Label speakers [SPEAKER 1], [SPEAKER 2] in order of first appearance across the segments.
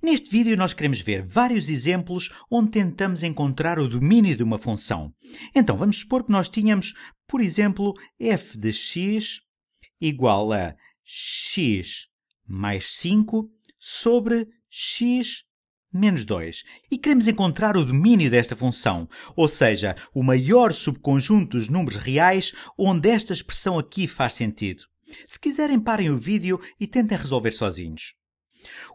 [SPEAKER 1] Neste vídeo nós queremos ver vários exemplos onde tentamos encontrar o domínio de uma função. Então vamos supor que nós tínhamos, por exemplo, f de x igual a x mais 5 sobre x menos 2. E queremos encontrar o domínio desta função, ou seja, o maior subconjunto dos números reais onde esta expressão aqui faz sentido. Se quiserem, parem o vídeo e tentem resolver sozinhos.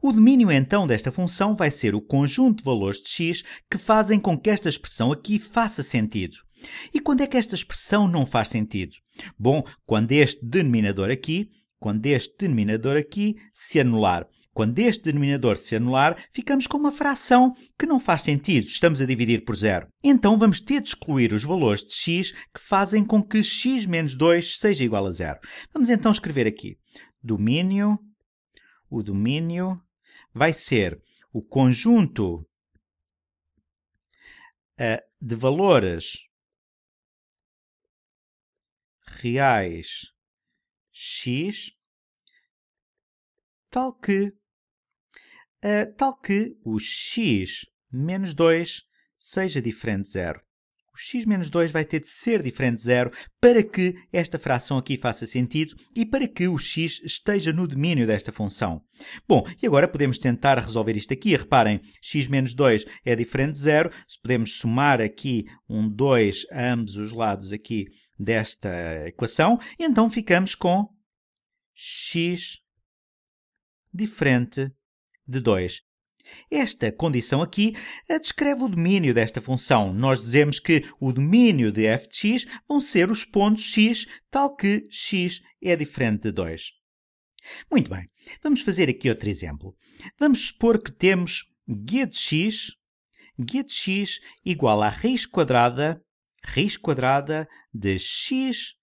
[SPEAKER 1] O domínio então desta função vai ser o conjunto de valores de x que fazem com que esta expressão aqui faça sentido. E quando é que esta expressão não faz sentido? Bom, quando este denominador aqui, quando este denominador aqui se anular. Quando este denominador se anular, ficamos com uma fração que não faz sentido, estamos a dividir por zero. Então vamos ter de excluir os valores de x que fazem com que x menos 2 seja igual a zero. Vamos então escrever aqui domínio o domínio vai ser o conjunto uh, de
[SPEAKER 2] valores reais
[SPEAKER 1] x tal que uh, tal que o x menos 2 seja diferente de zero o x menos 2 vai ter de ser diferente de zero para que esta fração aqui faça sentido e para que o x esteja no domínio desta função. Bom, e agora podemos tentar resolver isto aqui. Reparem, x menos 2 é diferente de zero. Se podemos somar aqui um 2 a ambos os lados aqui desta equação, e então ficamos com x diferente de 2. Esta condição aqui eh, descreve o domínio desta função. Nós dizemos que o domínio de f de x vão ser os pontos x, tal que x é diferente de 2. Muito bem, vamos fazer aqui outro exemplo. Vamos supor que temos g de x, g de x igual a raiz quadrada, raiz quadrada de x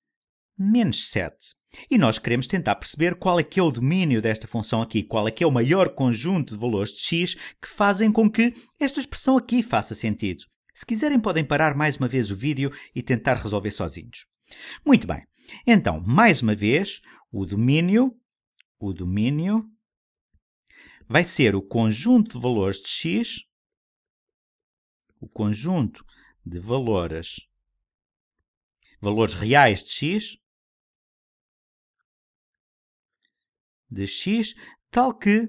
[SPEAKER 1] menos 7. E nós queremos tentar perceber qual é que é o domínio desta função aqui, qual é que é o maior conjunto de valores de x que fazem com que esta expressão aqui faça sentido. Se quiserem podem parar mais uma vez o vídeo e tentar resolver sozinhos. Muito bem. Então, mais uma vez, o domínio o domínio vai ser o conjunto de valores de x o conjunto de
[SPEAKER 2] valores valores reais de x
[SPEAKER 1] de x, tal que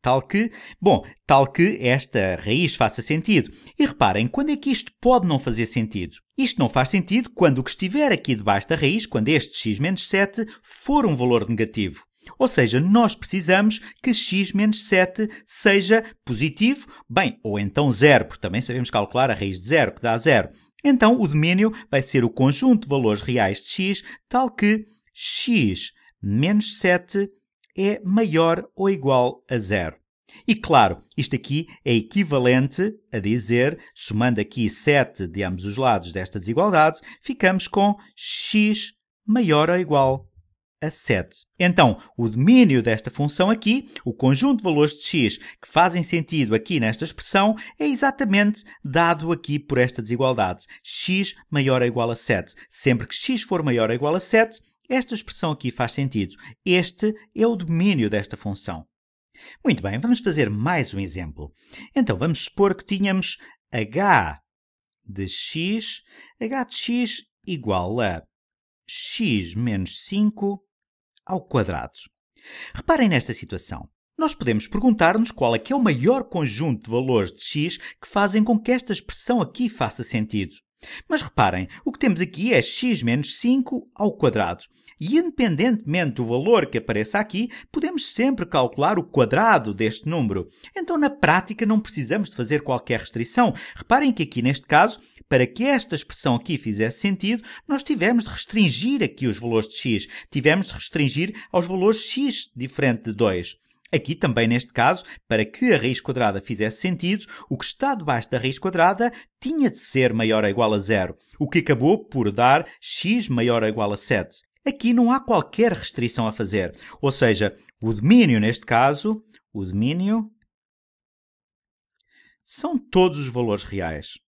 [SPEAKER 1] tal que, bom, tal que esta raiz faça sentido. E reparem, quando é que isto pode não fazer sentido? Isto não faz sentido quando o que estiver aqui debaixo da raiz, quando este x menos 7 for um valor negativo. Ou seja, nós precisamos que x menos 7 seja positivo, bem, ou então zero, porque também sabemos calcular a raiz de zero, que dá zero. Então o domínio vai ser o conjunto de valores reais de x, tal que x menos 7 é maior ou igual a zero. E claro, isto aqui é equivalente a dizer, somando aqui 7 de ambos os lados desta desigualdade, ficamos com x maior ou igual a 7. Então, o domínio desta função aqui, o conjunto de valores de x que fazem sentido aqui nesta expressão, é exatamente dado aqui por esta desigualdade. x maior ou igual a 7. Sempre que x for maior ou igual a 7, esta expressão aqui faz sentido. Este é o domínio desta função. Muito bem, vamos fazer mais um exemplo. Então, vamos supor que tínhamos h de x, h de x igual a x menos 5 ao quadrado. Reparem nesta situação. Nós podemos perguntar-nos qual é que é o maior conjunto de valores de x que fazem com que esta expressão aqui faça sentido. Mas reparem, o que temos aqui é x menos 5 ao quadrado. E independentemente do valor que apareça aqui, podemos sempre calcular o quadrado deste número. Então, na prática, não precisamos de fazer qualquer restrição. Reparem que aqui, neste caso, para que esta expressão aqui fizesse sentido, nós tivemos de restringir aqui os valores de x. Tivemos de restringir aos valores x diferente de 2. Aqui também, neste caso, para que a raiz quadrada fizesse sentido, o que está debaixo da raiz quadrada tinha de ser maior ou igual a zero, o que acabou por dar x maior ou igual a 7. Aqui não há qualquer restrição a fazer, ou seja, o domínio, neste caso, o domínio são todos os valores reais.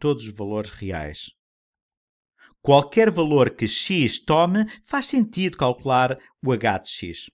[SPEAKER 2] Todos os valores reais. Qualquer valor que x tome faz sentido calcular o h de x.